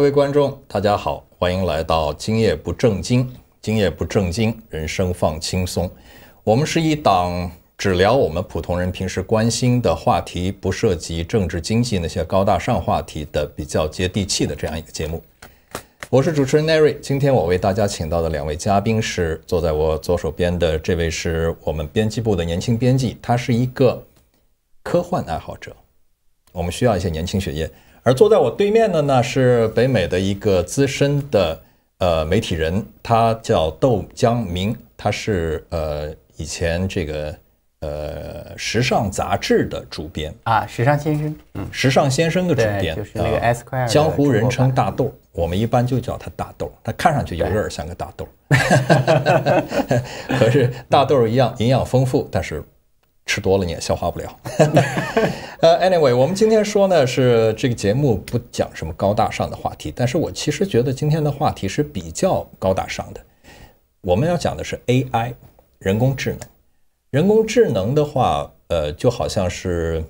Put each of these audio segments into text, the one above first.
各位观众，大家好，欢迎来到今夜不正经。今夜不正经，人生放轻松。我们是一档只聊我们普通人平时关心的话题，不涉及政治经济那些高大上话题的比较接地气的这样一个节目。我是主持人 Nery，今天我为大家请到的两位嘉宾是坐在我左手边的这位是我们编辑部的年轻编辑，他是一个科幻爱好者。我们需要一些年轻血液。而坐在我对面的呢是北美的一个资深的呃媒体人，他叫窦江明，他是呃以前这个呃时尚杂志的主编啊，时尚先生，嗯，时尚先生的主编，就是那个 Squire，江湖人称大豆，我们一般就叫他大豆，他看上去有点像个大豆，可是大豆一样营养丰富，但是。吃多了你也消化不了。呃，anyway，我们今天说呢是这个节目不讲什么高大上的话题，但是我其实觉得今天的话题是比较高大上的。我们要讲的是 AI，人工智能。人工智能的话，呃，就好像是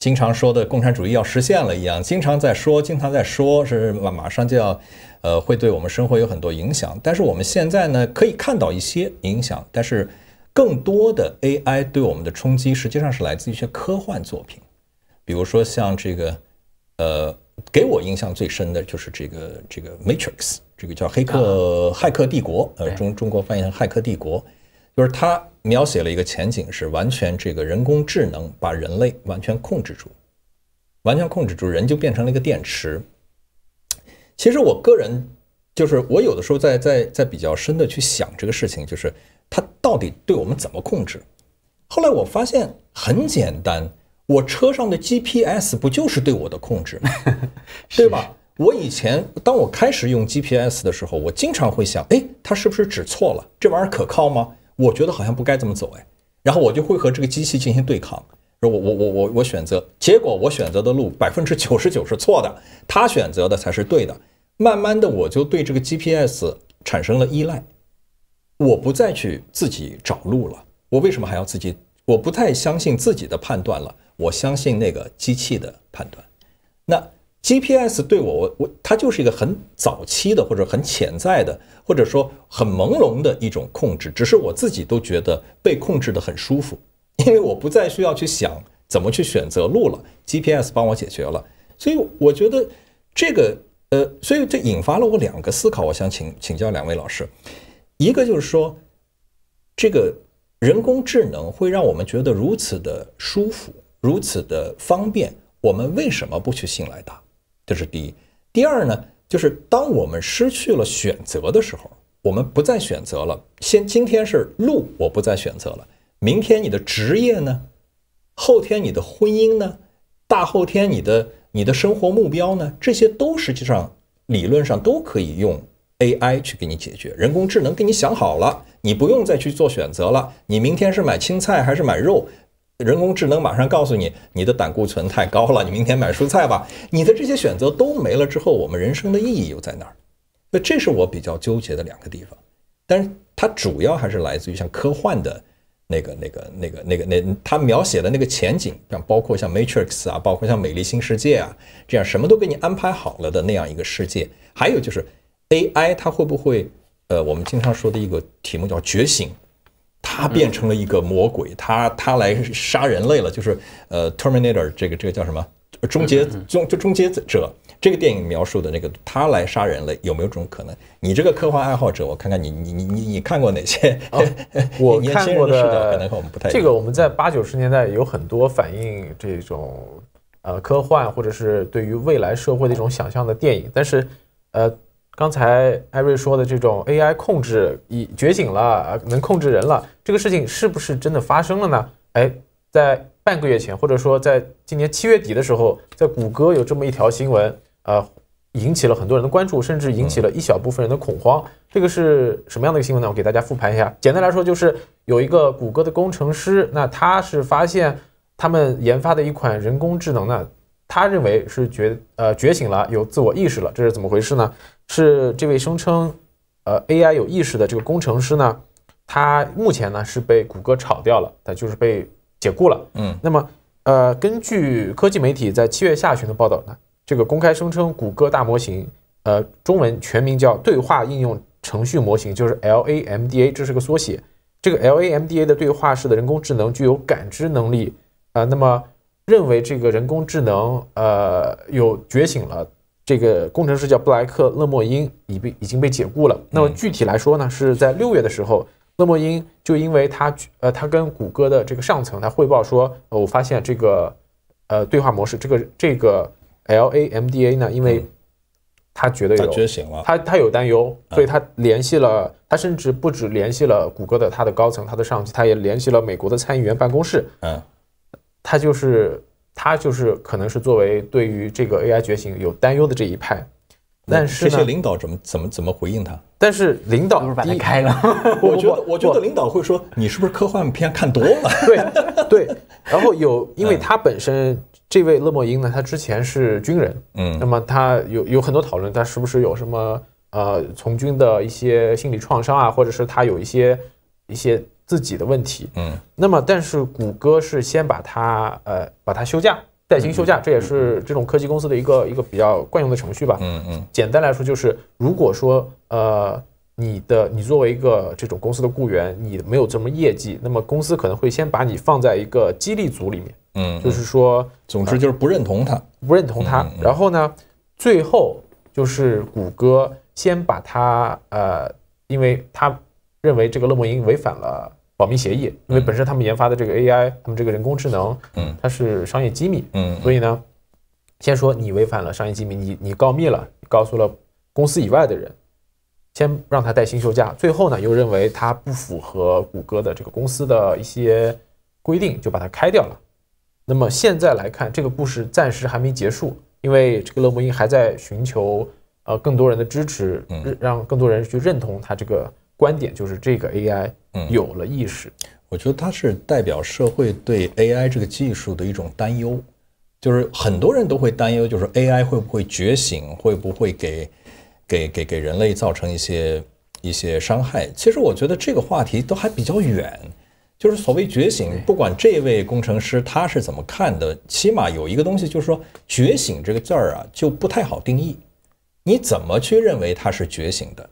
经常说的共产主义要实现了一样，经常在说，经常在说是马马上就要，呃，会对我们生活有很多影响。但是我们现在呢可以看到一些影响，但是。更多的 AI 对我们的冲击，实际上是来自一些科幻作品，比如说像这个，呃，给我印象最深的就是这个这个 Matrix，这个叫《黑客骇客帝国》，呃，中中国翻译成《骇客帝国》，就是它描写了一个前景是完全这个人工智能把人类完全控制住，完全控制住，人就变成了一个电池。其实我个人就是我有的时候在在在比较深的去想这个事情，就是。它到底对我们怎么控制？后来我发现很简单，我车上的 GPS 不就是对我的控制，对吧？我以前当我开始用 GPS 的时候，我经常会想，哎，它是不是指错了？这玩意儿可靠吗？我觉得好像不该这么走，哎，然后我就会和这个机器进行对抗，我我我我我选择，结果我选择的路百分之九十九是错的，他选择的才是对的。慢慢的，我就对这个 GPS 产生了依赖。我不再去自己找路了。我为什么还要自己？我不太相信自己的判断了。我相信那个机器的判断。那 GPS 对我，我它就是一个很早期的，或者很潜在的，或者说很朦胧的一种控制。只是我自己都觉得被控制的很舒服，因为我不再需要去想怎么去选择路了，GPS 帮我解决了。所以我觉得这个，呃，所以这引发了我两个思考。我想请请教两位老师。一个就是说，这个人工智能会让我们觉得如此的舒服，如此的方便，我们为什么不去信赖它？这是第一。第二呢，就是当我们失去了选择的时候，我们不再选择了。先今天是路，我不再选择了。明天你的职业呢？后天你的婚姻呢？大后天你的你的生活目标呢？这些都实际上理论上都可以用。AI 去给你解决人工智能，给你想好了，你不用再去做选择了。你明天是买青菜还是买肉？人工智能马上告诉你，你的胆固醇太高了，你明天买蔬菜吧。你的这些选择都没了之后，我们人生的意义又在哪儿？那这是我比较纠结的两个地方。但是它主要还是来自于像科幻的那个、那个、那个、那个、那它描写的那个前景，像包括像 Matrix 啊，包括像美丽新世界啊，这样什么都给你安排好了的那样一个世界。还有就是。AI 它会不会，呃，我们经常说的一个题目叫觉醒，它变成了一个魔鬼，它它来杀人类了，就是呃，Terminator 这个这个叫什么终结终就终结者这个电影描述的那个它来杀人类有没有这种可能？你这个科幻爱好者，我看看你你你你你看过哪些？我看过的可能和我们不太一样。这个我们在八九十年代有很多反映这种呃科幻或者是对于未来社会的一种想象的电影，但是呃。刚才艾瑞说的这种 AI 控制已觉醒了，能控制人了，这个事情是不是真的发生了呢？哎，在半个月前，或者说在今年七月底的时候，在谷歌有这么一条新闻，呃，引起了很多人的关注，甚至引起了一小部分人的恐慌。这个是什么样的一个新闻呢？我给大家复盘一下。简单来说，就是有一个谷歌的工程师，那他是发现他们研发的一款人工智能呢，他认为是觉呃觉醒了，有自我意识了，这是怎么回事呢？是这位声称，呃，AI 有意识的这个工程师呢，他目前呢是被谷歌炒掉了，他就是被解雇了。嗯，那么，呃，根据科技媒体在七月下旬的报道呢，这个公开声称谷歌大模型，呃，中文全名叫对话应用程序模型，就是 LAMDA，这是个缩写。这个 LAMDA 的对话式的人工智能具有感知能力，啊，那么认为这个人工智能，呃，有觉醒了。这个工程师叫布莱克勒莫因，已被已经被解雇了。那么具体来说呢，是在六月的时候，勒莫因就因为他呃，他跟谷歌的这个上层他汇报说，我发现这个呃对话模式，这个这个 L A M D A 呢，因为他觉得有觉醒了，他他有担忧，所以他联系了，他甚至不止联系了谷歌的他的高层，他的上级，他也联系了美国的参议员办公室，嗯，他就是。他就是可能是作为对于这个 AI 觉醒有担忧的这一派，但是这些领导怎么怎么怎么回应他？但是领导他开了。我觉得我觉得领导会说你是不是科幻片看多了？对对。然后有，因为他本身这位勒莫因呢，他之前是军人，嗯，那么他有有很多讨论，他是不是有什么呃从军的一些心理创伤啊，或者是他有一些一些。自己的问题，嗯，那么但是谷歌是先把他呃把他休假带薪休假，这也是这种科技公司的一个一个比较惯用的程序吧，嗯嗯，简单来说就是如果说呃你的你作为一个这种公司的雇员，你没有这么业绩，那么公司可能会先把你放在一个激励组里面，嗯，就是说，总之就是不认同他，不认同他，然后呢，最后就是谷歌先把他呃，因为他认为这个勒莫因违反了。保密协议，因为本身他们研发的这个 AI，他们这个人工智能，嗯，它是商业机密，嗯，所以呢，先说你违反了商业机密，你你告密了，告诉了公司以外的人，先让他带薪休假，最后呢又认为他不符合谷歌的这个公司的一些规定，就把他开掉了。那么现在来看，这个故事暂时还没结束，因为这个勒布因还在寻求呃更多人的支持，让让更多人去认同他这个。观点就是这个 AI，嗯，有了意识。我觉得它是代表社会对 AI 这个技术的一种担忧，就是很多人都会担忧，就是 AI 会不会觉醒，会不会给给给给人类造成一些一些伤害。其实我觉得这个话题都还比较远，就是所谓觉醒，不管这位工程师他是怎么看的，起码有一个东西就是说觉醒这个字儿啊，就不太好定义。你怎么去认为它是觉醒的？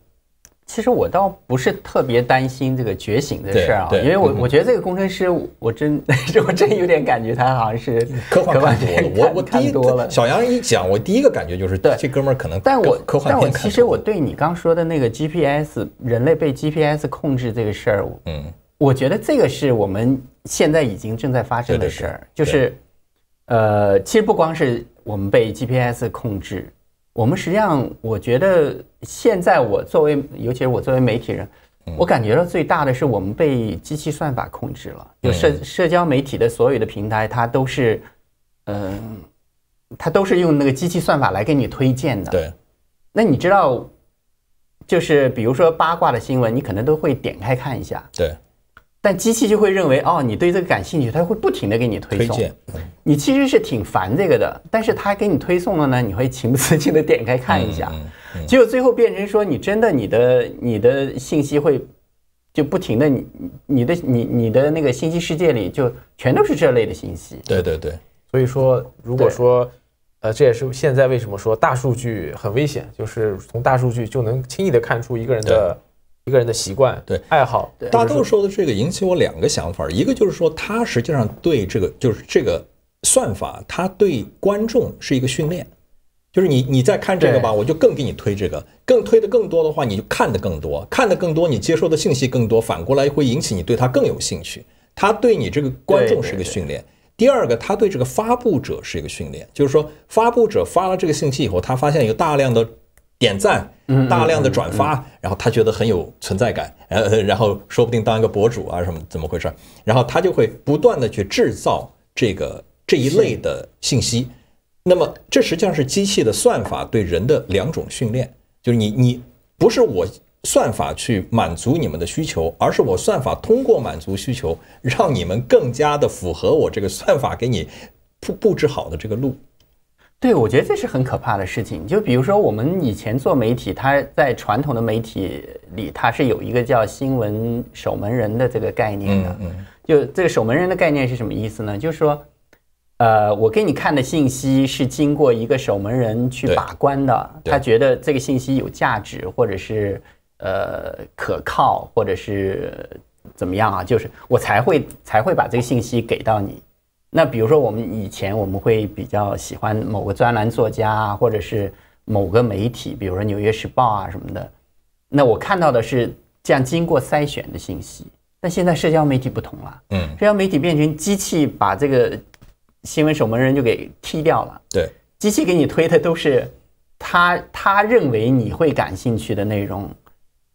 其实我倒不是特别担心这个觉醒的事儿啊，因为我我觉得这个工程师，我真 我真有点感觉他好像是科幻多了。我我第一小杨一讲，我第一个感觉就是，对这哥们儿可能科幻但我其实我对你刚说的那个 GPS，人类被 GPS 控制这个事儿，嗯，我觉得这个是我们现在已经正在发生的事儿，就是呃，其实不光是我们被 GPS 控制。我们实际上，我觉得现在我作为，尤其是我作为媒体人，我感觉到最大的是，我们被机器算法控制了。就社社交媒体的所有的平台，它都是，嗯，它都是用那个机器算法来给你推荐的。对。那你知道，就是比如说八卦的新闻，你可能都会点开看一下。对。但机器就会认为，哦，你对这个感兴趣，它会不停的给你推送。你其实是挺烦这个的，但是它给你推送了呢，你会情不自禁的点开看一下，结果最后变成说，你真的你的你的信息会就不停的，你你的你你的那个信息世界里就全都是这类的信息。对对对，所以说如果说，呃，这也是现在为什么说大数据很危险，就是从大数据就能轻易的看出一个人的。一个人的习惯，对爱好，大豆说的这个引起我两个想法，一个就是说，他实际上对这个就是这个算法，他对观众是一个训练，就是你你再看这个吧，我就更给你推这个，更推的更多的话，你就看的更多，看的更多，你接受的信息更多，反过来会引起你对他更有兴趣，他对你这个观众是一个训练。第二个，他对这个发布者是一个训练，就是说发布者发了这个信息以后，他发现有大量的点赞。大量的转发，然后他觉得很有存在感，呃，然后说不定当一个博主啊什么怎么回事，然后他就会不断的去制造这个这一类的信息。那么这实际上是机器的算法对人的两种训练，就是你你不是我算法去满足你们的需求，而是我算法通过满足需求，让你们更加的符合我这个算法给你铺布置好的这个路。对，我觉得这是很可怕的事情。就比如说，我们以前做媒体，它在传统的媒体里，它是有一个叫“新闻守门人”的这个概念的。嗯嗯。就这个守门人的概念是什么意思呢？就是说，呃，我给你看的信息是经过一个守门人去把关的，他觉得这个信息有价值，或者是呃可靠，或者是怎么样啊？就是我才会才会把这个信息给到你。那比如说我们以前我们会比较喜欢某个专栏作家，啊，或者是某个媒体，比如说《纽约时报》啊什么的。那我看到的是这样经过筛选的信息。但现在社交媒体不同了，嗯，社交媒体变成机器把这个新闻守门人就给踢掉了，对，机器给你推的都是他他认为你会感兴趣的内容。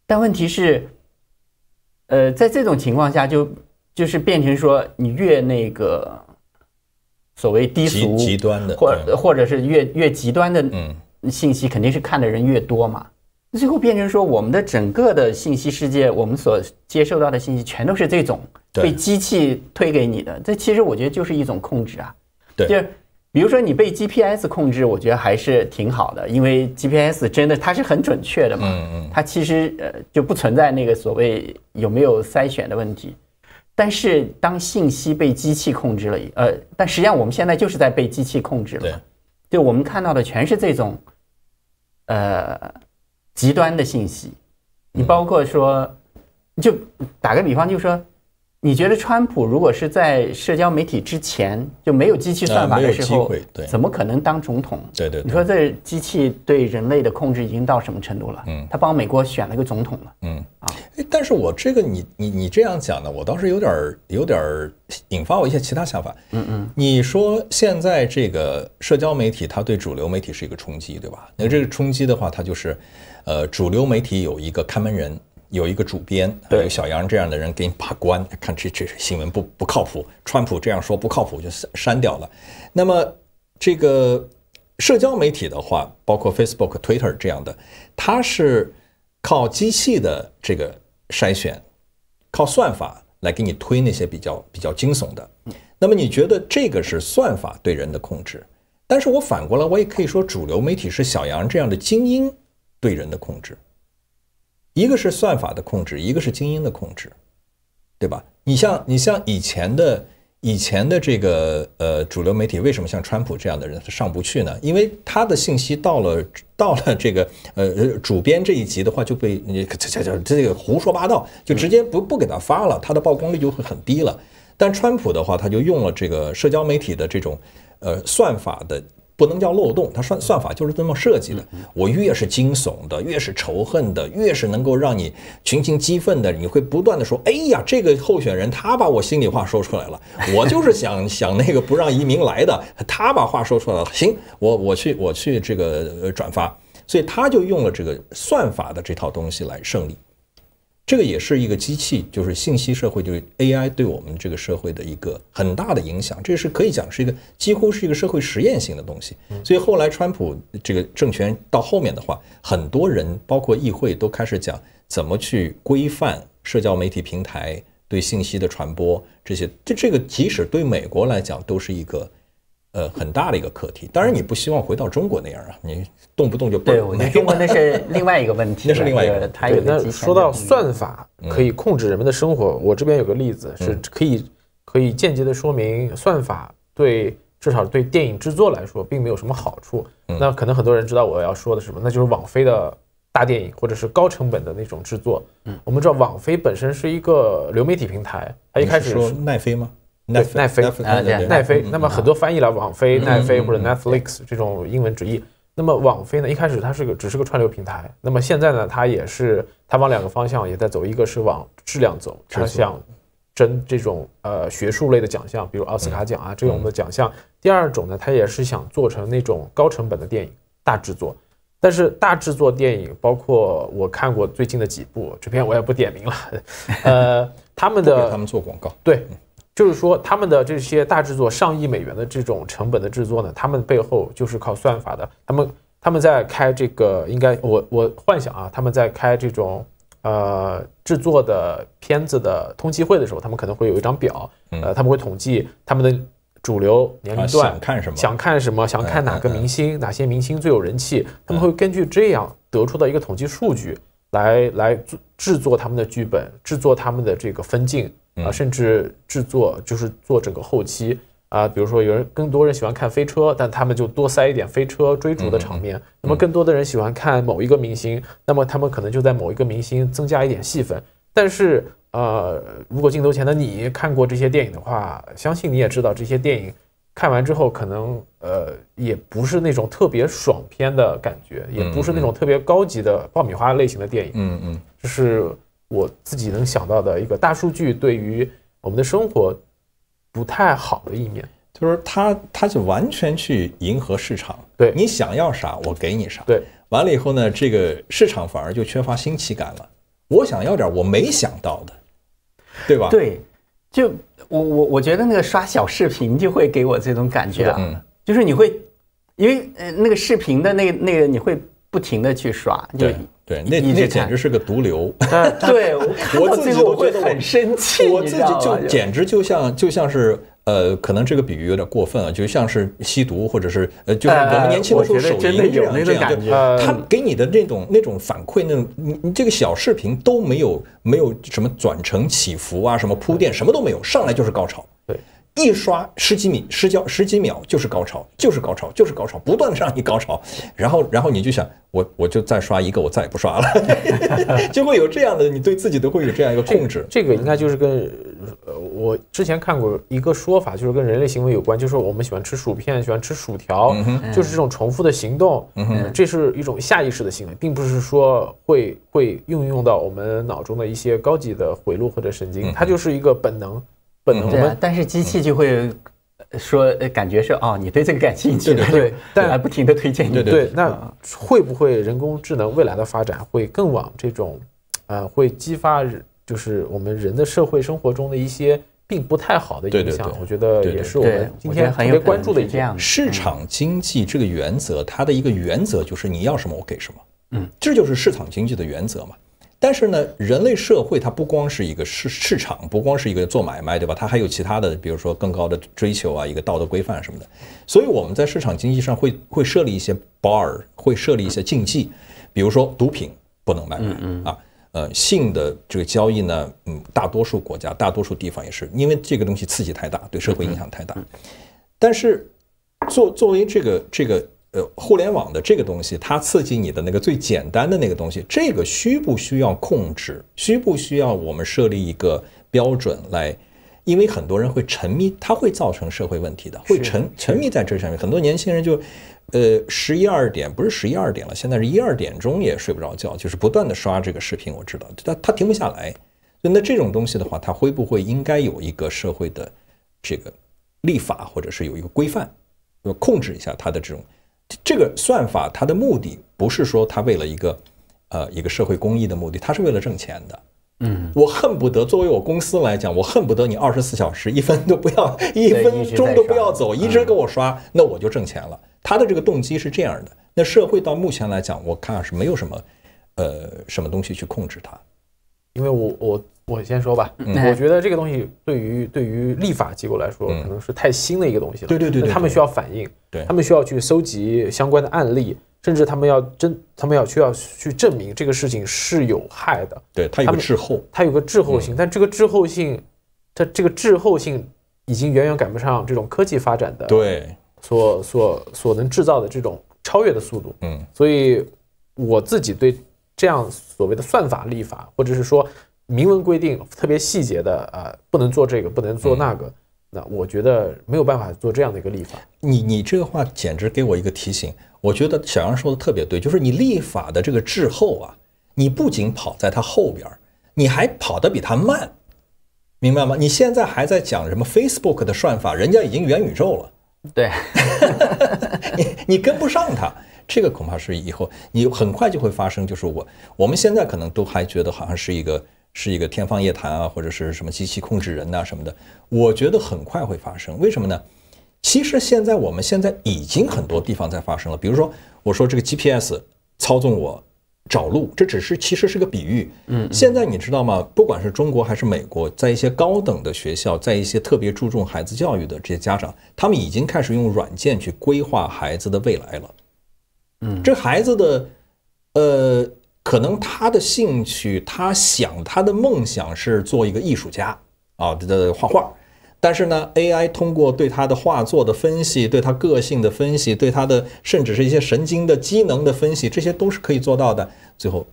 但问题是，呃，在这种情况下，就就是变成说你越那个。所谓低俗、极端的，或或者是越越极端的信息，肯定是看的人越多嘛。最后变成说，我们的整个的信息世界，我们所接受到的信息，全都是这种被机器推给你的。这其实我觉得就是一种控制啊。对，就是比如说你被 GPS 控制，我觉得还是挺好的，因为 GPS 真的它是很准确的嘛。嗯嗯，它其实呃就不存在那个所谓有没有筛选的问题。但是，当信息被机器控制了，呃，但实际上我们现在就是在被机器控制了，对，就我们看到的全是这种，呃，极端的信息，你包括说，就打个比方，就说。你觉得川普如果是在社交媒体之前就没有机器算法的时候，怎么可能当总统？对对，你说这机器对人类的控制已经到什么程度了？嗯，他帮美国选了个总统了。嗯啊，但是我这个你你你这样讲呢，我倒是有点儿有点儿引发我一些其他想法。嗯嗯，你说现在这个社交媒体它对主流媒体是一个冲击，对吧？那这个冲击的话，它就是呃，主流媒体有一个看门人。有一个主编，有小杨这样的人给你把关，看这这新闻不不靠谱。川普这样说不靠谱就删删掉了。那么这个社交媒体的话，包括 Facebook、Twitter 这样的，它是靠机器的这个筛选，靠算法来给你推那些比较比较惊悚的。那么你觉得这个是算法对人的控制？但是我反过来，我也可以说主流媒体是小杨这样的精英对人的控制。一个是算法的控制，一个是精英的控制，对吧？你像你像以前的以前的这个呃主流媒体，为什么像川普这样的人他上不去呢？因为他的信息到了到了这个呃主编这一级的话，就被你这这这这个胡说八道，就直接不不给他发了，他的曝光率就会很低了。但川普的话，他就用了这个社交媒体的这种呃算法的。不能叫漏洞，它算算法就是这么设计的。我越是惊悚的，越是仇恨的，越是能够让你群情激愤的，你会不断的说：“哎呀，这个候选人他把我心里话说出来了。”我就是想想那个不让移民来的，他把话说出来了，行，我我去我去这个转发，所以他就用了这个算法的这套东西来胜利。这个也是一个机器，就是信息社会，就是 AI 对我们这个社会的一个很大的影响。这是可以讲是一个几乎是一个社会实验性的东西。所以后来川普这个政权到后面的话，很多人包括议会都开始讲怎么去规范社交媒体平台对信息的传播这些。这这个即使对美国来讲都是一个。呃，很大的一个课题。当然，你不希望回到中国那样啊，你动不动就……对，我中国那是另外一个问题。那是另外一个，它有那说到算法可以控制人们的生活，我这边有个例子是可以可以间接的说明算法对至少对电影制作来说并没有什么好处。那可能很多人知道我要说的什么，那就是网飞的大电影或者是高成本的那种制作。嗯，我们知道网飞本身是一个流媒体平台，它一开始说奈飞吗？奈奈飞，奈飞，那么很多翻译了网飞、奈飞或者 Netflix 这种英文直译。那么网飞呢，一开始它是个只是个串流平台，那么现在呢，它也是它往两个方向也在走，一个是往质量走，它想争这种呃学术类的奖项，比如奥斯卡奖啊这种的奖项。第二种呢，它也是想做成那种高成本的电影，大制作。但是大制作电影，包括我看过最近的几部，这篇我也不点名了，呃，他们的他们做广告，对。就是说，他们的这些大制作上亿美元的这种成本的制作呢，他们背后就是靠算法的。他们他们在开这个，应该我我幻想啊，他们在开这种呃制作的片子的通气会的时候，他们可能会有一张表，呃，他们会统计他们的主流年龄段想看什么，想看什么，想看哪个明星，哪些明星最有人气，他们会根据这样得出的一个统计数据来来制作他们的剧本，制作他们的这个分镜。啊，甚至制作就是做整个后期啊，比如说有人更多人喜欢看飞车，但他们就多塞一点飞车追逐的场面。那么更多的人喜欢看某一个明星，那么他们可能就在某一个明星增加一点戏份。但是，呃，如果镜头前的你看过这些电影的话，相信你也知道，这些电影看完之后，可能呃也不是那种特别爽片的感觉，也不是那种特别高级的爆米花类型的电影。嗯嗯，就是。我自己能想到的一个大数据对于我们的生活不太好的一面，就是它它就完全去迎合市场，对你想要啥我给你啥，对，完了以后呢，这个市场反而就缺乏新奇感了。我想要点我没想到的，对吧？对，就我我我觉得那个刷小视频就会给我这种感觉啊，就是你会因为呃那个视频的那个、那个你会。不停的去刷，对对，那那简直是个毒瘤。对，我自己都得很生气。我自己就简直就像就像是呃，可能这个比喻有点过分啊，就像是吸毒，或者是呃，就是我们年轻的时候手淫有那这样，他给你的那种那种反馈，那种你你这个小视频都没有没有什么转成起伏啊，什么铺垫什么都没有，上来就是高潮。对。一刷十几米，十焦十几秒就是高潮，就是高潮，就是高潮，不断的让你高潮，然后，然后你就想，我我就再刷一个，我再也不刷了。就会有这样的，你对自己都会有这样一个控制。这个应该就是跟，呃，我之前看过一个说法，就是跟人类行为有关，就是我们喜欢吃薯片，喜欢吃薯条，就是这种重复的行动，这是一种下意识的行为，并不是说会会运用到我们脑中的一些高级的回路或者神经，它就是一个本能。本能，但是机器就会说感觉是哦，你对这个感兴趣，对，但不停的推荐你。对对，那会不会人工智能未来的发展会更往这种，呃，会激发就是我们人的社会生活中的一些并不太好的影响？我觉得也是我们今天特别关注的一件事情。市场经济这个原则，它的一个原则就是你要什么我给什么，嗯，这就是市场经济的原则嘛。但是呢，人类社会它不光是一个市市场，不光是一个做买卖，对吧？它还有其他的，比如说更高的追求啊，一个道德规范什么的。所以我们在市场经济上会会设立一些 bar，会设立一些禁忌，比如说毒品不能买卖啊，呃，性的这个交易呢，嗯，大多数国家、大多数地方也是，因为这个东西刺激太大，对社会影响太大。但是，作作为这个这个。呃，互联网的这个东西，它刺激你的那个最简单的那个东西，这个需不需要控制？需不需要我们设立一个标准来？因为很多人会沉迷，它会造成社会问题的，会沉沉迷在这上面。很多年轻人就，呃，十一二点不是十一二点了，现在是一二点钟也睡不着觉，就是不断的刷这个视频。我知道他他停不下来，那这种东西的话，它会不会应该有一个社会的这个立法，或者是有一个规范，要控制一下它的这种？这个算法它的目的不是说它为了一个，呃，一个社会公益的目的，它是为了挣钱的。嗯，我恨不得作为我公司来讲，我恨不得你二十四小时一分都不要，一分钟都不要走，一直给我刷，那我就挣钱了。他的这个动机是这样的。那社会到目前来讲，我看是没有什么，呃，什么东西去控制它，因为我我。先说吧，我觉得这个东西对于对于立法机构来说，可能是太新的一个东西了。对对对，他们需要反应，对他们需要去搜集相关的案例，甚至他们要真，他们要需要去证明这个事情是有害的。对，他有个滞后，他有个滞后性，但这个滞后性，它这个滞后性已经远远赶不上这种科技发展的对所所所能制造的这种超越的速度。嗯，所以我自己对这样所谓的算法立法，或者是说。明文规定特别细节的啊，不能做这个，不能做那个。那我觉得没有办法做这样的一个立法。你你这个话简直给我一个提醒。我觉得小杨说的特别对，就是你立法的这个滞后啊，你不仅跑在他后边，你还跑得比他慢，明白吗？你现在还在讲什么 Facebook 的算法，人家已经元宇宙了。对，你你跟不上他，这个恐怕是以后你很快就会发生。就是我我们现在可能都还觉得好像是一个。是一个天方夜谭啊，或者是什么机器控制人呐什么的，我觉得很快会发生。为什么呢？其实现在我们现在已经很多地方在发生了。比如说，我说这个 GPS 操纵我找路，这只是其实是个比喻。嗯，现在你知道吗？不管是中国还是美国，在一些高等的学校，在一些特别注重孩子教育的这些家长，他们已经开始用软件去规划孩子的未来了。嗯，这孩子的，呃。可能他的兴趣，他想他的梦想是做一个艺术家啊，这画画。但是呢，AI 通过对他的画作的分析，对他个性的分析，对他的甚至是一些神经的机能的分析，这些都是可以做到的。最后，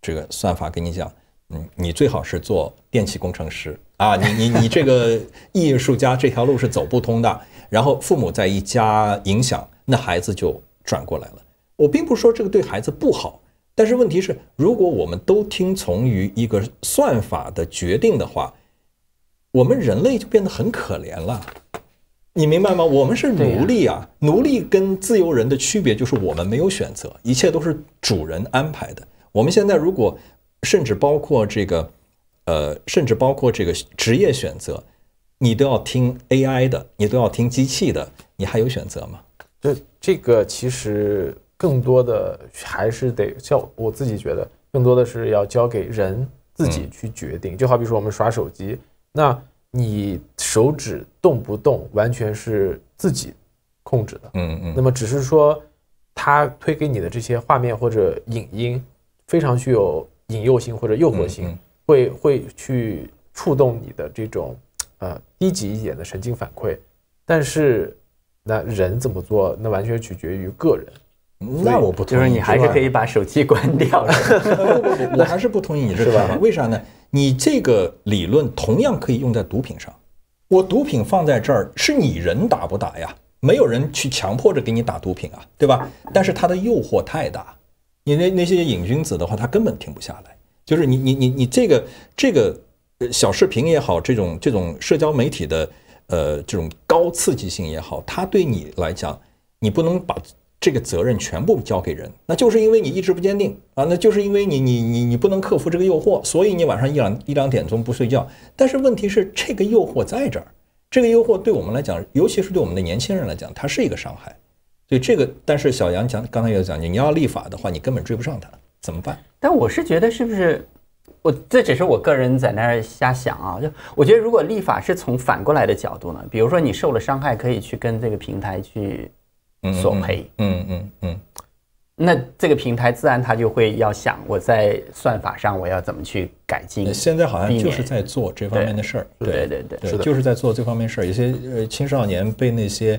这个算法跟你讲，嗯，你最好是做电气工程师啊，你你你这个艺术家这条路是走不通的。然后父母在一家影响，那孩子就转过来了。我并不说这个对孩子不好。但是问题是，如果我们都听从于一个算法的决定的话，我们人类就变得很可怜了，你明白吗？我们是奴隶啊！奴隶跟自由人的区别就是我们没有选择，一切都是主人安排的。我们现在如果，甚至包括这个，呃，甚至包括这个职业选择，你都要听 AI 的，你都要听机器的，你还有选择吗？这这个其实。更多的还是得像我自己觉得，更多的是要交给人自己去决定。就好比说我们耍手机，那你手指动不动完全是自己控制的。嗯嗯。那么只是说，他推给你的这些画面或者影音，非常具有引诱性或者诱惑性，会会去触动你的这种呃低级一点的神经反馈。但是那人怎么做，那完全取决于个人。那我不同意，就是你还是可以把手机关掉。我还是不同意你这个，为啥呢？你这个理论同样可以用在毒品上。我毒品放在这儿，是你人打不打呀？没有人去强迫着给你打毒品啊，对吧？但是它的诱惑太大，你那那些瘾君子的话，他根本停不下来。就是你你你你这个这个小视频也好，这种这种社交媒体的呃这种高刺激性也好，它对你来讲，你不能把。这个责任全部交给人，那就是因为你意志不坚定啊，那就是因为你你你你不能克服这个诱惑，所以你晚上一两一两点钟不睡觉。但是问题是，这个诱惑在这儿，这个诱惑对我们来讲，尤其是对我们的年轻人来讲，它是一个伤害。所以这个，但是小杨讲刚才也有讲，你你要立法的话，你根本追不上他，怎么办？但我是觉得是不是？我这只是我个人在那儿瞎想啊。就我觉得，如果立法是从反过来的角度呢，比如说你受了伤害，可以去跟这个平台去。索赔，嗯嗯嗯，那这个平台自然它就会要想，我在算法上我要怎么去改进？现在好像就是在做这方面的事儿，对对对，对，就是在做这方面事儿。有些呃青少年被那些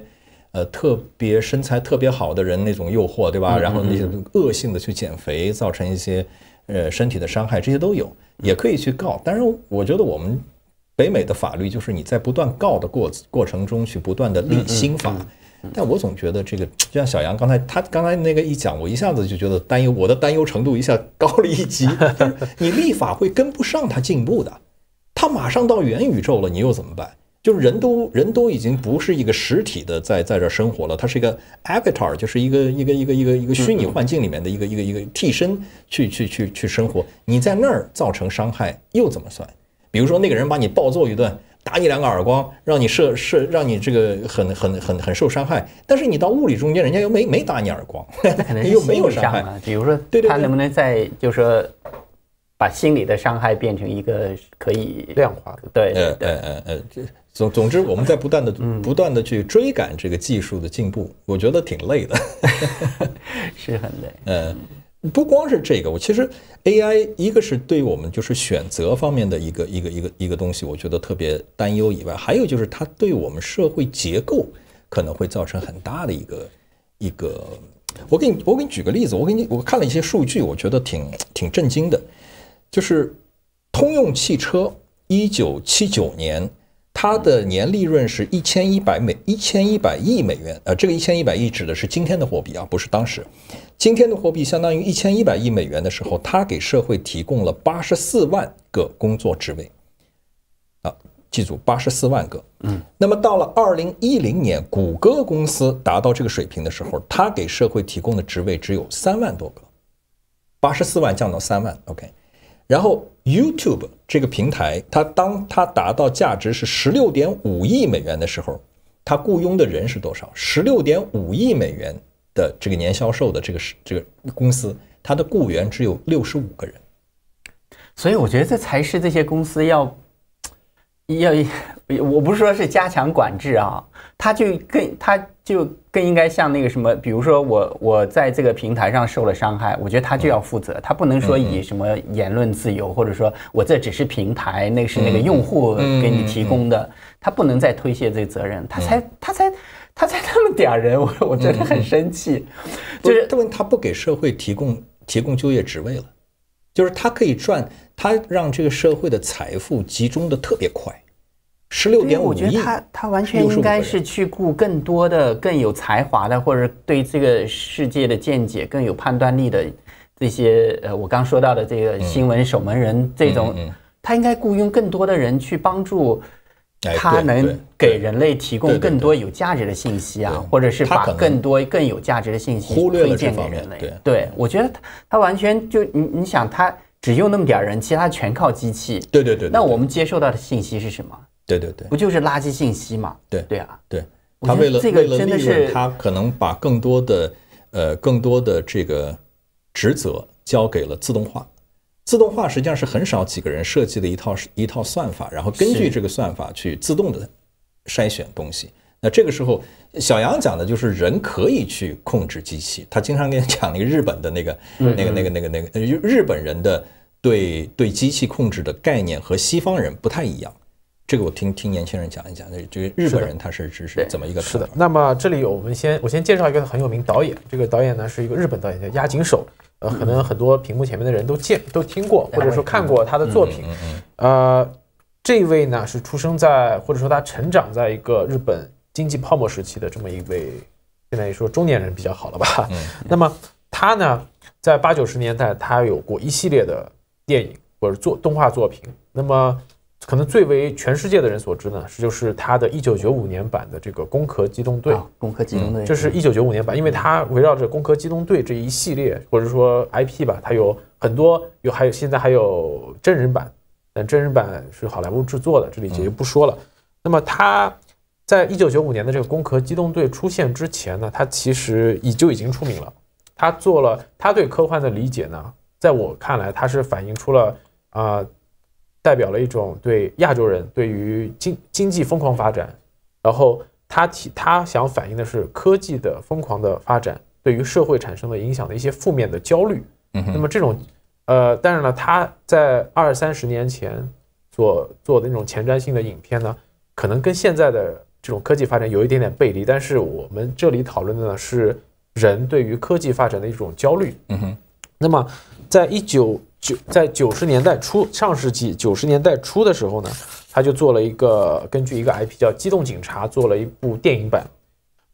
呃特别身材特别好的人那种诱惑，对吧？然后那些恶性的去减肥，造成一些呃身体的伤害，这些都有，也可以去告。但是我觉得我们北美的法律就是你在不断告的过过程中去不断的立新法。但我总觉得这个，就像小杨刚才他刚才那个一讲，我一下子就觉得担忧，我的担忧程度一下高了一级。你立法会跟不上他进步的，他马上到元宇宙了，你又怎么办？就是人都人都已经不是一个实体的在在这生活了，它是一个 avatar，就是一个一个一个一个一个虚拟幻境里面的一个一个一个替身去去去去生活，你在那儿造成伤害又怎么算？比如说那个人把你暴揍一顿。打你两个耳光，让你射射，让你这个很很很很受伤害。但是你到物理中间，人家又没没打你耳光，又没有伤害。比如说，他能不能在就是说，把心理的伤害变成一个可以量化的？对呃呃呃对。总总之，我们在不断的不断的去追赶这个技术的进步，我觉得挺累的。是很累。嗯。不光是这个，我其实 AI 一个是对于我们就是选择方面的一个一个一个一个东西，我觉得特别担忧。以外，还有就是它对我们社会结构可能会造成很大的一个一个。我给你，我给你举个例子，我给你我看了一些数据，我觉得挺挺震惊的。就是通用汽车一九七九年，它的年利润是一千一百美一千一百亿美元。呃，这个一千一百亿指的是今天的货币啊，不是当时。今天的货币相当于一千一百亿美元的时候，它给社会提供了八十四万个工作职位。啊，记住八十四万个。嗯，那么到了二零一零年，谷歌公司达到这个水平的时候，它给社会提供的职位只有三万多个，八十四万降到三万。OK，然后 YouTube 这个平台，它当它达到价值是十六点五亿美元的时候，它雇佣的人是多少？十六点五亿美元。的这个年销售的这个是这个公司，它的雇员只有六十五个人，所以我觉得这才是这些公司要要，我不是说是加强管制啊，他就更他就更应该像那个什么，比如说我我在这个平台上受了伤害，我觉得他就要负责，他不能说以什么言论自由，或者说我这只是平台，那是那个用户给你提供的，他不能再推卸这责任，他才他才。他才那么点儿人，我我真的很生气，就是他不给社会提供提供就业职位了，就是他可以赚，他让这个社会的财富集中的特别快，十六点五亿。我觉得他他完全应该是去雇更多的更有才华的，或者对这个世界的见解更有判断力的这些呃，我刚说到的这个新闻守门人这种，他应该雇佣更多的人去帮助。它能给人类提供更多有价值的信息啊，或者是把更多更有价值的信息推荐给人类。对，我觉得它完全就你，你想它只用那么点人，其他全靠机器。对对对。那我们接受到的信息是什么？对对对。不就是垃圾信息吗？对对啊，对。他为了为了利润，他可能把更多的呃更多的这个职责交给了自动化。自动化实际上是很少几个人设计的一套一套算法，然后根据这个算法去自动的筛选东西。那这个时候，小杨讲的就是人可以去控制机器。他经常跟讲那个日本的那个那个那个那个那个日本人的对对机器控制的概念和西方人不太一样。这个我听听年轻人讲一讲，那就日本人他是只是怎么一个？是的。那么这里有我们先我先介绍一个很有名导演，这个导演呢是一个日本导演叫押井守。呃，可能很多屏幕前面的人都见、都听过，或者说看过他的作品。呃，这位呢是出生在或者说他成长在一个日本经济泡沫时期的这么一位，现在说中年人比较好了吧。那么他呢，在八九十年代，他有过一系列的电影或者作动画作品。那么可能最为全世界的人所知呢，是就是他的1995年版的这个《攻壳机动队》。攻壳机动队，这是一九九五年版，因为它围绕着《攻壳机动队》这一系列或者说 IP 吧，它有很多，有还有现在还有真人版，但真人版是好莱坞制作的，这里也就不说了。那么他在1995年的这个《攻壳机动队》出现之前呢，他其实已就已经出名了。他做了他对科幻的理解呢，在我看来，他是反映出了啊。代表了一种对亚洲人对于经经济疯狂发展，然后他提他想反映的是科技的疯狂的发展对于社会产生的影响的一些负面的焦虑。嗯那么这种呃，但是呢，他在二三十年前所做的那种前瞻性的影片呢，可能跟现在的这种科技发展有一点点背离。但是我们这里讨论的呢是人对于科技发展的一种焦虑。嗯哼，那么。在一九九在九十年代初，上世纪九十年代初的时候呢，他就做了一个根据一个 IP 叫《机动警察》做了一部电影版。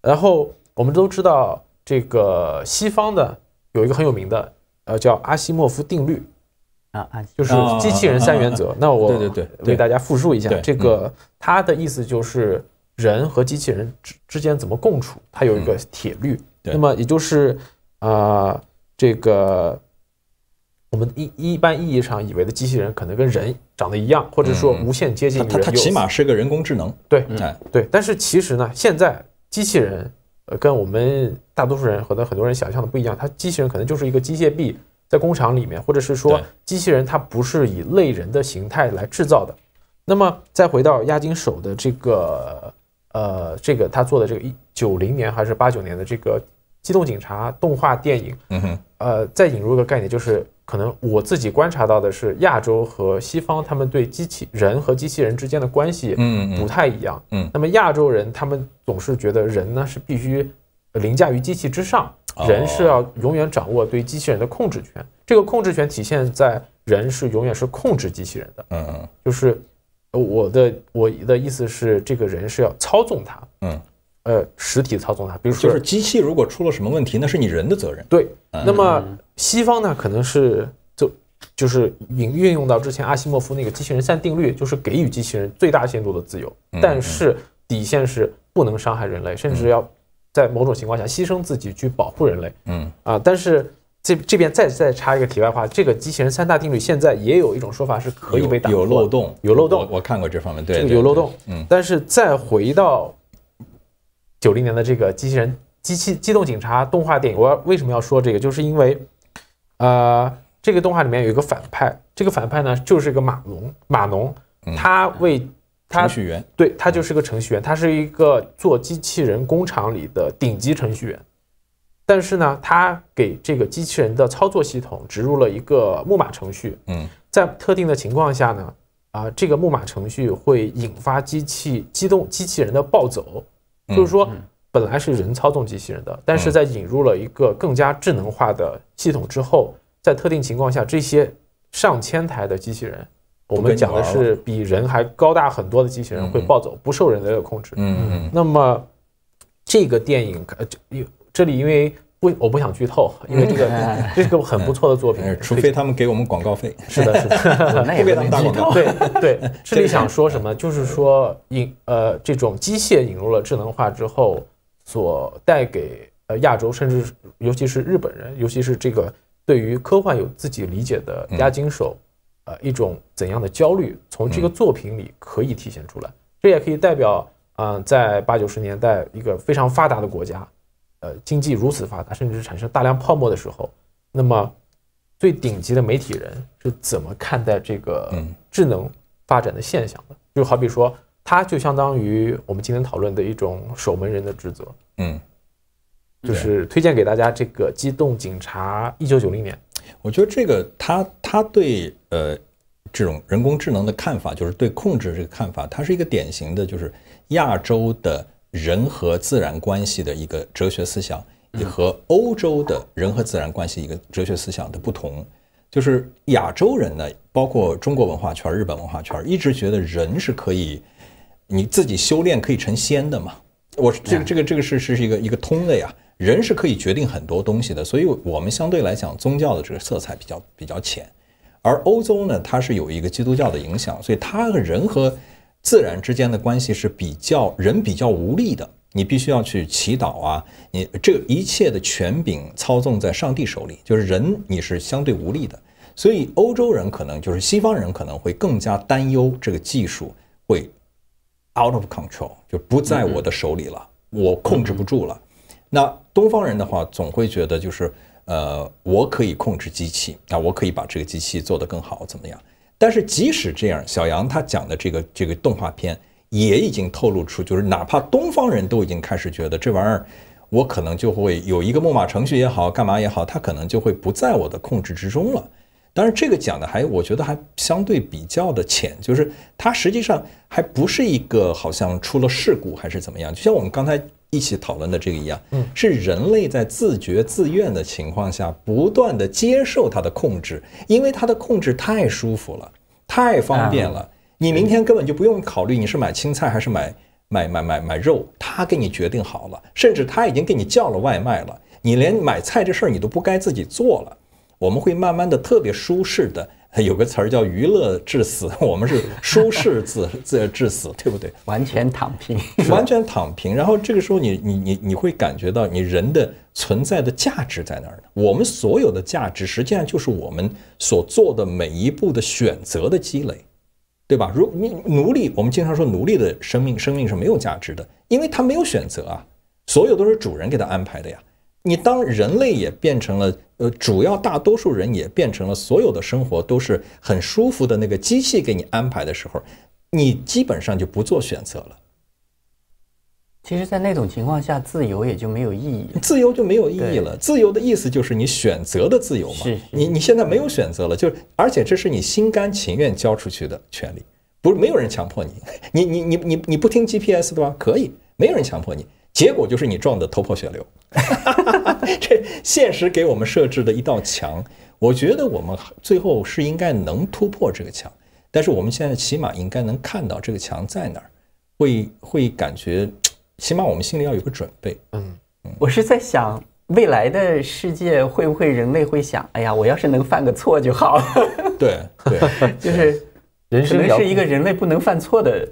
然后我们都知道，这个西方的有一个很有名的，呃，叫阿西莫夫定律啊，就是机器人三原则。那我对对对，我给大家复述一下，这个他的意思就是人和机器人之之间怎么共处，他有一个铁律。那么也就是，呃，这个。我们一一般意义上以为的机器人，可能跟人长得一样，或者说无限接近于人。它它起码是个人工智能。对，对。但是其实呢，现在机器人，呃，跟我们大多数人和很多人想象的不一样。它机器人可能就是一个机械臂，在工厂里面，或者是说机器人它不是以类人的形态来制造的。那么再回到押金手的这个，呃，这个他做的这个一九零年还是八九年的这个。机动警察动画电影，嗯哼，呃，再引入一个概念，就是可能我自己观察到的是，亚洲和西方他们对机器人和机器人之间的关系，嗯不太一样。嗯，那么亚洲人他们总是觉得人呢是必须凌驾于机器之上，人是要永远掌握对机器人的控制权。这个控制权体现在人是永远是控制机器人的，嗯嗯，就是我的我的意思是，这个人是要操纵他，嗯。呃，实体操纵它，比如说就是机器如果出了什么问题，那是你人的责任。对。那么西方呢，可能是就就是运运用到之前阿西莫夫那个机器人三定律，就是给予机器人最大限度的自由，但是底线是不能伤害人类，甚至要在某种情况下牺牲自己去保护人类。嗯。啊，但是这这边再再插一个题外话，这个机器人三大定律现在也有一种说法是可以被打有漏洞，有漏洞。我看过这方面，对，有漏洞。嗯。但是再回到。九零年的这个机器人、机器机动警察动画电影，我为什么要说这个？就是因为，呃，这个动画里面有一个反派，这个反派呢就是一个码农，码农，他为程序员，对他就是个程序员，他是一个做机器人工厂里的顶级程序员，但是呢，他给这个机器人的操作系统植入了一个木马程序，嗯，在特定的情况下呢，啊，这个木马程序会引发机器机动机器人的暴走。就是说，本来是人操纵机器人的，但是在引入了一个更加智能化的系统之后，在特定情况下，这些上千台的机器人，我们讲的是比人还高大很多的机器人会暴走，不受人类的控制。嗯，那么这个电影呃，就这里因为。不，我不想剧透，因为这个这个很不错的作品，除非他们给我们广告费。是的，是的，不给他们打广告。对对，这里想说什么，就是说引呃，这种机械引入了智能化之后，所带给呃亚洲，甚至尤其是日本人，尤其是这个对于科幻有自己理解的押金手，呃一种怎样的焦虑，从这个作品里可以体现出来。这也可以代表，嗯，在八九十年代一个非常发达的国家。呃，经济如此发达，甚至是产生大量泡沫的时候，那么最顶级的媒体人是怎么看待这个智能发展的现象的？就好比说，它就相当于我们今天讨论的一种守门人的职责。嗯，就是推荐给大家这个《机动警察》一九九零年。我觉得这个他他对呃这种人工智能的看法，就是对控制这个看法，它是一个典型的就是亚洲的。人和自然关系的一个哲学思想，也和欧洲的人和自然关系一个哲学思想的不同，就是亚洲人呢，包括中国文化圈、日本文化圈，一直觉得人是可以你自己修炼可以成仙的嘛。我这个这个这个是是一个一个通的呀，人是可以决定很多东西的，所以我们相对来讲，宗教的这个色彩比较比较浅，而欧洲呢，它是有一个基督教的影响，所以它人和。自然之间的关系是比较人比较无力的，你必须要去祈祷啊！你这一切的权柄操纵在上帝手里，就是人你是相对无力的。所以欧洲人可能就是西方人，可能会更加担忧这个技术会 out of control，就不在我的手里了，我控制不住了。那东方人的话，总会觉得就是呃，我可以控制机器，那我可以把这个机器做得更好，怎么样？但是即使这样，小杨他讲的这个这个动画片也已经透露出，就是哪怕东方人都已经开始觉得这玩意儿，我可能就会有一个木马程序也好，干嘛也好，它可能就会不在我的控制之中了。当然，这个讲的还我觉得还相对比较的浅，就是它实际上还不是一个好像出了事故还是怎么样，就像我们刚才。一起讨论的这个一样，嗯，是人类在自觉自愿的情况下，不断的接受它的控制，因为它的控制太舒服了，太方便了。你明天根本就不用考虑你是买青菜还是买买买买买肉，它给你决定好了，甚至它已经给你叫了外卖了，你连买菜这事儿你都不该自己做了。我们会慢慢的特别舒适的。有个词儿叫“娱乐致死”，我们是舒适自自致死，对不对？完全躺平，完全躺平。然后这个时候，你你你你会感觉到你人的存在的价值在哪儿呢？我们所有的价值，实际上就是我们所做的每一步的选择的积累，对吧？如你奴隶，我们经常说奴隶的生命，生命是没有价值的，因为他没有选择啊，所有都是主人给他安排的呀。你当人类也变成了，呃，主要大多数人也变成了，所有的生活都是很舒服的那个机器给你安排的时候，你基本上就不做选择了。其实，在那种情况下，自由也就没有意义，自由就没有意义了。自由的意思就是你选择的自由嘛，你你现在没有选择了，就而且这是你心甘情愿交出去的权利，不是没有人强迫你，你你你你你不听 GPS 的吧？可以，没有人强迫你。结果就是你撞得头破血流。这现实给我们设置的一道墙，我觉得我们最后是应该能突破这个墙，但是我们现在起码应该能看到这个墙在哪儿，会会感觉，起码我们心里要有个准备。嗯，我是在想未来的世界会不会人类会想，哎呀，我要是能犯个错就好了。对对，就是人生能是一个人类不能犯错的。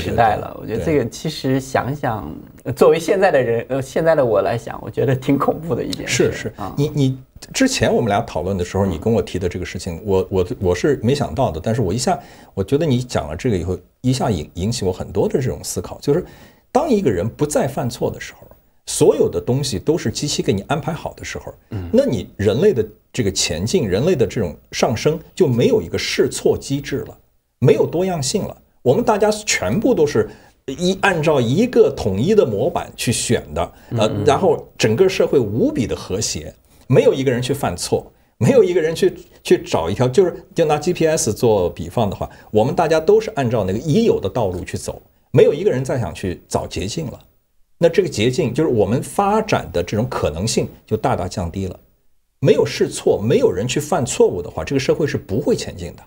时代了，我觉得这个其实想想，作为现在的人，呃，现在的我来想，我觉得挺恐怖的一件事。是是，你你之前我们俩讨论的时候，你跟我提的这个事情，我我我是没想到的。但是我一下，我觉得你讲了这个以后，一下引引起我很多的这种思考。就是当一个人不再犯错的时候，所有的东西都是机器给你安排好的时候，嗯，那你人类的这个前进，人类的这种上升就没有一个试错机制了，没有多样性了。我们大家全部都是一按照一个统一的模板去选的，呃，然后整个社会无比的和谐，没有一个人去犯错，没有一个人去去找一条，就是就拿 GPS 做比方的话，我们大家都是按照那个已有的道路去走，没有一个人再想去找捷径了。那这个捷径就是我们发展的这种可能性就大大降低了。没有试错，没有人去犯错误的话，这个社会是不会前进的。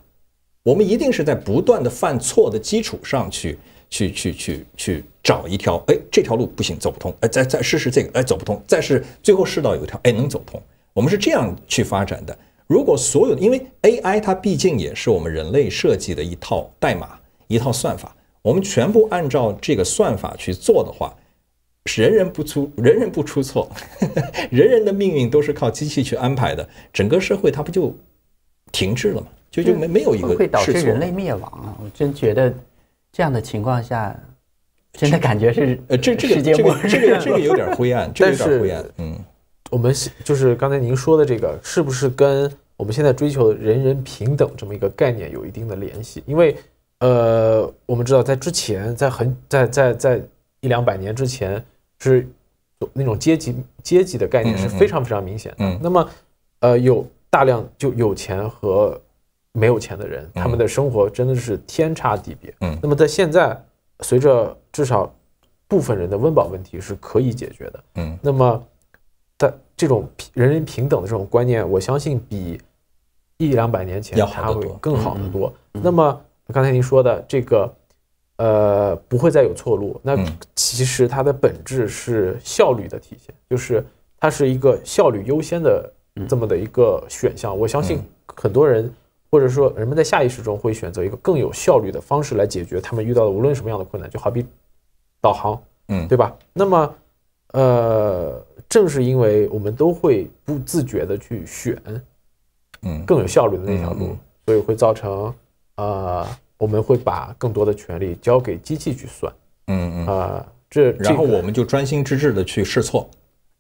我们一定是在不断的犯错的基础上去去去去去找一条，哎，这条路不行，走不通，哎，再再试试这个，哎，走不通，再试，最后世道有一条，哎，能走通。我们是这样去发展的。如果所有因为 AI 它毕竟也是我们人类设计的一套代码、一套算法，我们全部按照这个算法去做的话，人人不出人人不出错，人人的命运都是靠机器去安排的，整个社会它不就停滞了吗？就就没没有一个会导致人类灭亡。啊！我真觉得这样的情况下，真的感觉是呃，这这个这个这个有点灰暗，这个、灰暗。嗯，我们就是刚才您说的这个，是不是跟我们现在追求人人平等这么一个概念有一定的联系？因为呃，我们知道在之前，在很在在在一两百年之前，是那种阶级阶级的概念是非常非常明显的。嗯，那么呃，有大量就有钱和没有钱的人，他们的生活真的是天差地别。嗯，那么在现在，随着至少部分人的温饱问题是可以解决的。嗯，那么在这种人人平等的这种观念，我相信比一两百年前要好，更好得多。那么刚才您说的这个，呃，不会再有错路。那其实它的本质是效率的体现，就是它是一个效率优先的这么的一个选项。我相信很多人。或者说，人们在下意识中会选择一个更有效率的方式来解决他们遇到的无论什么样的困难，就好比导航，嗯，对吧？那么，呃，正是因为我们都会不自觉地去选，嗯，更有效率的那条路，所以会造成，呃，我们会把更多的权利交给机器去算，嗯嗯，呃，这然后我们就专心致志地去试错。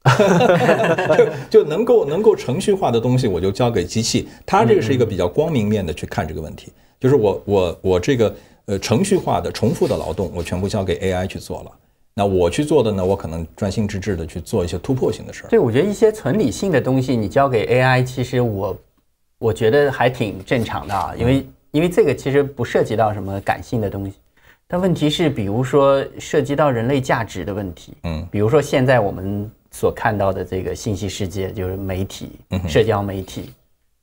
就就能够能够程序化的东西，我就交给机器。它这个是一个比较光明面的去看这个问题，就是我我我这个呃程序化的重复的劳动，我全部交给 AI 去做了。那我去做的呢，我可能专心致志的去做一些突破性的事儿。对，我觉得一些纯理性的东西你交给 AI，其实我我觉得还挺正常的啊，因为因为这个其实不涉及到什么感性的东西。但问题是，比如说涉及到人类价值的问题，嗯，比如说现在我们。所看到的这个信息世界就是媒体、社交媒体，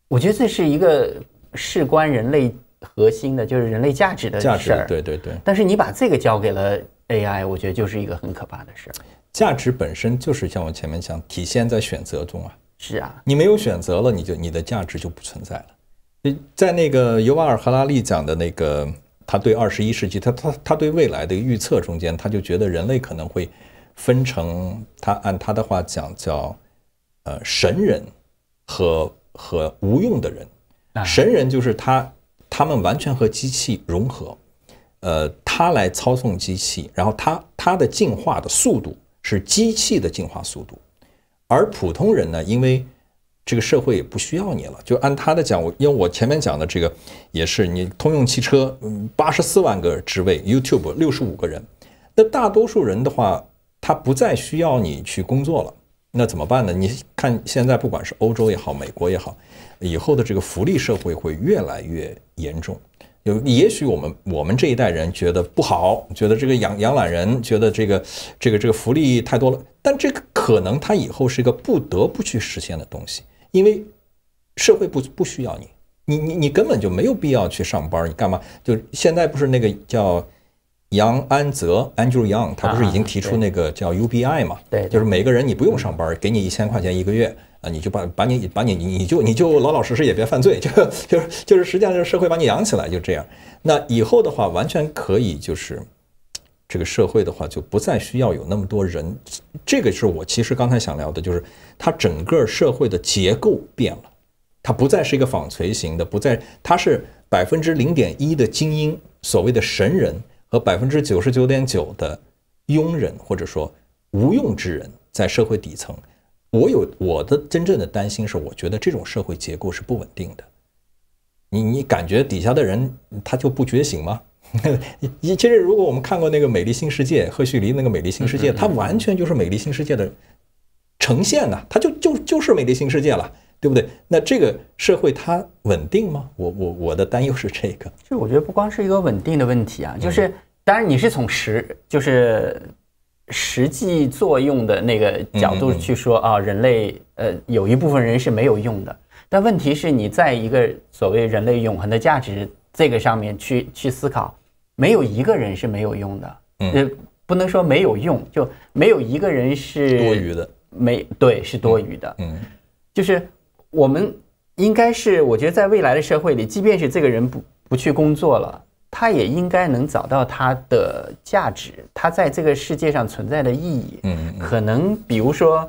我觉得这是一个事关人类核心的，就是人类价值的事儿。对对对。但是你把这个交给了 AI，我觉得就是一个很可怕的事儿。价值本身就是像我前面讲，体现在选择中啊。是啊。你没有选择了，你就你的价值就不存在了。在那个尤瓦尔·赫拉利讲的那个，他对二十一世纪，他他他对未来的预测中间，他就觉得人类可能会。分成他按他的话讲叫，呃神人，和和无用的人。神人就是他，他们完全和机器融合，呃，他来操纵机器，然后他他的进化的速度是机器的进化速度。而普通人呢，因为这个社会也不需要你了。就按他的讲，我因为我前面讲的这个也是，你通用汽车嗯八十四万个职位，YouTube 六十五个人，那大多数人的话。他不再需要你去工作了，那怎么办呢？你看，现在不管是欧洲也好，美国也好，以后的这个福利社会会越来越严重。有也许我们我们这一代人觉得不好，觉得这个养养懒人，觉得这个这个这个福利太多了。但这个可能他以后是一个不得不去实现的东西，因为社会不不需要你，你你你根本就没有必要去上班，你干嘛？就现在不是那个叫。杨安泽 （Andrew Young） 他不是已经提出那个叫 UBI 嘛？对，就是每个人你不用上班，给你一千块钱一个月啊，你就把把你把你你就你就老老实实也别犯罪，就就是就是实际上就是社会把你养起来，就这样。那以后的话，完全可以就是这个社会的话，就不再需要有那么多人。这个是我其实刚才想聊的，就是它整个社会的结构变了，它不再是一个纺锤型的，不再它是百分之零点一的精英，所谓的神人。百分之九十九点九的庸人或者说无用之人在社会底层，我有我的真正的担心是，我觉得这种社会结构是不稳定的。你你感觉底下的人他就不觉醒吗？你 其实如果我们看过那个《美丽新世界》，赫胥黎那个《美丽新世界》，它完全就是《美丽新世界》的呈现啊，它就就就是《美丽新世界》了，对不对？那这个社会它稳定吗？我我我的担忧是这个。就我觉得不光是一个稳定的问题啊，就是。当然，你是从实就是实际作用的那个角度去说啊，人类呃，有一部分人是没有用的。但问题是，你在一个所谓人类永恒的价值这个上面去去思考，没有一个人是没有用的。嗯，不能说没有用，就没有一个人是多余的。没对，是多余的。嗯，就是我们应该是，我觉得在未来的社会里，即便是这个人不不去工作了。他也应该能找到他的价值，他在这个世界上存在的意义。嗯可能比如说，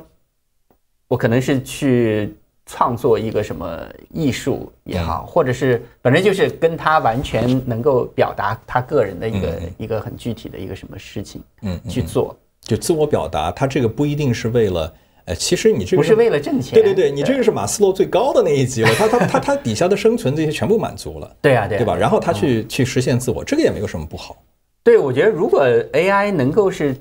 我可能是去创作一个什么艺术也好，或者是本来就是跟他完全能够表达他个人的一个一个很具体的一个什么事情。嗯。去做，就自我表达，他这个不一定是为了。哎，其实你这个不是为了挣钱，对对对，你这个是马斯洛最高的那一级了。他他他他底下的生存这些全部满足了，对呀，对吧？然后他去去实现自我，这个也没有什么不好。对，我觉得如果 AI 能够是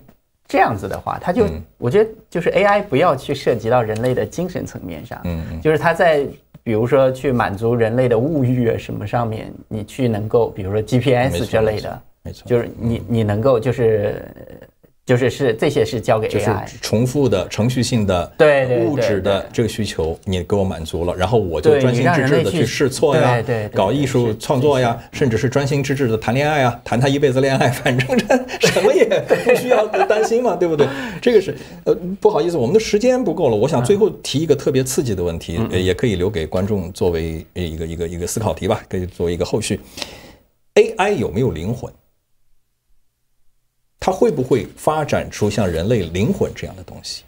这样子的话，他就我觉得就是 AI 不要去涉及到人类的精神层面上，嗯，就是他在比如说去满足人类的物欲啊什么上面，你去能够比如说 GPS 之类的，没错，就是你你能够就是。就是是这些是交给 AI 重复的程序性的对物质的这个需求你给我满足了，然后我就专心致志的去试错呀，对对，搞艺术创作呀，甚至是专心致志的谈恋爱啊，谈他一辈子恋爱，反正这什么也不需要担心嘛，对不对？这个是呃不好意思，我们的时间不够了，我想最后提一个特别刺激的问题，也可以留给观众作为一个一个一个思考题吧，可以作为一个后续，AI 有没有灵魂？它会不会发展出像人类灵魂这样的东西？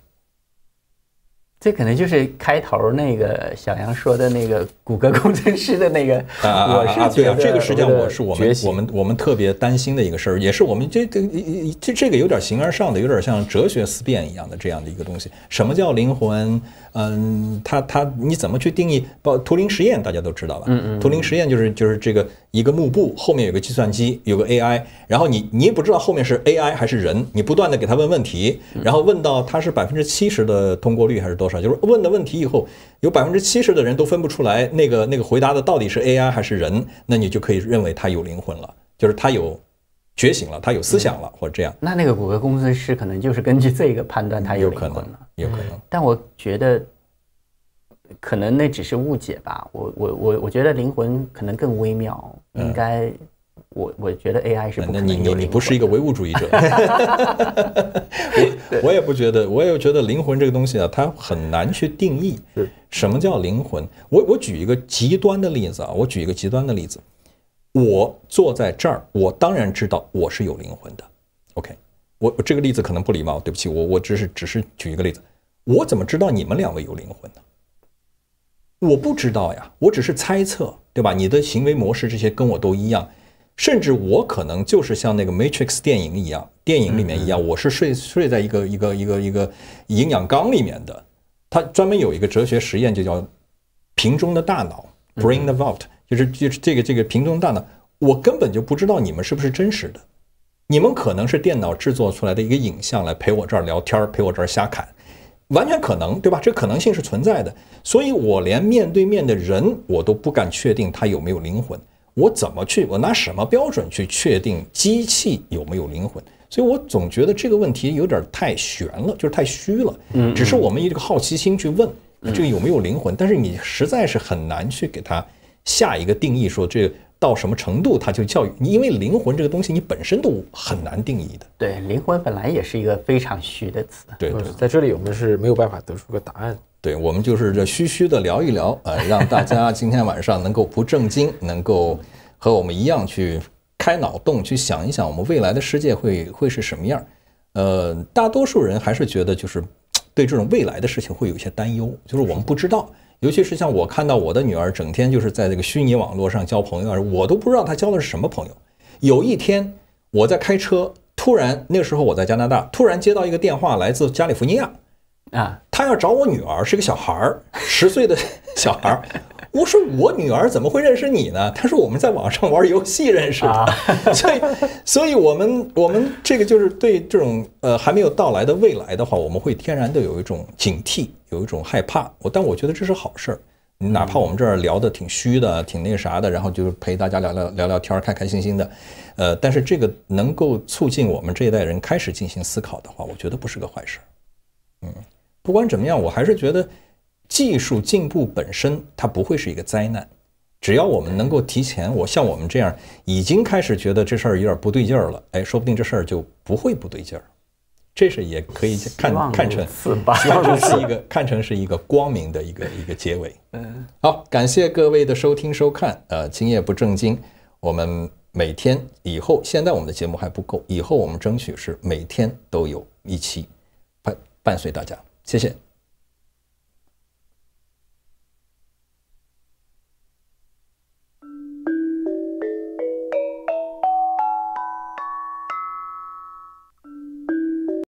这可能就是开头那个小杨说的那个谷歌工程师的那个。我是对啊，这个实际上我是我们我们我们特别担心的一个事儿，也是我们这这这这个有点形而上的，有点像哲学思辨一样的这样的一个东西。什么叫灵魂？嗯，他他你怎么去定义？包图灵实验大家都知道吧？图灵实验就是就是这个一个幕布后面有个计算机，有个 AI，然后你你也不知道后面是 AI 还是人，你不断的给他问问题，然后问到他是百分之七十的通过率还是多少，就是问的问题以后有百分之七十的人都分不出来那个那个回答的到底是 AI 还是人，那你就可以认为它有灵魂了，就是它有。觉醒了，他有思想了，或者这样。那那个谷歌公司是可能就是根据这个判断，他有可能，有可能。但我觉得，可能那只是误解吧。我我我我觉得灵魂可能更微妙，应该，我我觉得 AI 是不可能的。你你你不是一个唯物主义者，我我也不觉得，我也觉得灵魂这个东西啊，它很难去定义。什么叫灵魂？我我举一个极端的例子啊，我举一个极端的例子。我坐在这儿，我当然知道我是有灵魂的。OK，我我这个例子可能不礼貌，对不起，我我只是只是举一个例子。我怎么知道你们两位有灵魂呢？我不知道呀，我只是猜测，对吧？你的行为模式这些跟我都一样，甚至我可能就是像那个 Matrix 电影一样，电影里面一样，我是睡睡在一个一个一个一个营养缸里面的。它专门有一个哲学实验，就叫瓶中的大脑 （Brain i a Vault）。就是就是这个这个平中大呢，我根本就不知道你们是不是真实的，你们可能是电脑制作出来的一个影像来陪我这儿聊天儿，陪我这儿瞎侃，完全可能，对吧？这可能性是存在的，所以我连面对面的人我都不敢确定他有没有灵魂，我怎么去？我拿什么标准去确定机器有没有灵魂？所以我总觉得这个问题有点太悬了，就是太虚了。嗯，只是我们以这个好奇心去问这个有没有灵魂，但是你实在是很难去给他。下一个定义说，这到什么程度它就教育你，因为灵魂这个东西你本身都很难定义的。对，灵魂本来也是一个非常虚的词。对对，在这里我们是没有办法得出个答案。对，我们就是这虚虚的聊一聊，呃，让大家今天晚上能够不正经，能够和我们一样去开脑洞，去想一想我们未来的世界会 会是什么样。呃，大多数人还是觉得就是 对这种未来的事情会有一些担忧，就是我们不知道。尤其是像我看到我的女儿整天就是在这个虚拟网络上交朋友，我都不知道她交的是什么朋友。有一天我在开车，突然那个时候我在加拿大，突然接到一个电话，来自加利福尼亚，啊，他要找我女儿，是一个小孩儿，十岁的小孩儿。我说我女儿怎么会认识你呢？她说我们在网上玩游戏认识的，所以，所以我们我们这个就是对这种呃还没有到来的未来的话，我们会天然的有一种警惕，有一种害怕。我但我觉得这是好事儿，哪怕我们这儿聊的挺虚的，挺那啥的，然后就是陪大家聊聊聊聊天，开开心心的，呃，但是这个能够促进我们这一代人开始进行思考的话，我觉得不是个坏事。嗯，不管怎么样，我还是觉得。技术进步本身它不会是一个灾难，只要我们能够提前，我像我们这样已经开始觉得这事儿有点不对劲儿了，哎，说不定这事儿就不会不对劲儿，这是也可以看看成，看成是一个看成是一个光明的一个一个结尾。嗯，好，感谢各位的收听收看，呃，今夜不正经，我们每天以后现在我们的节目还不够，以后我们争取是每天都有一期伴伴随大家，谢谢。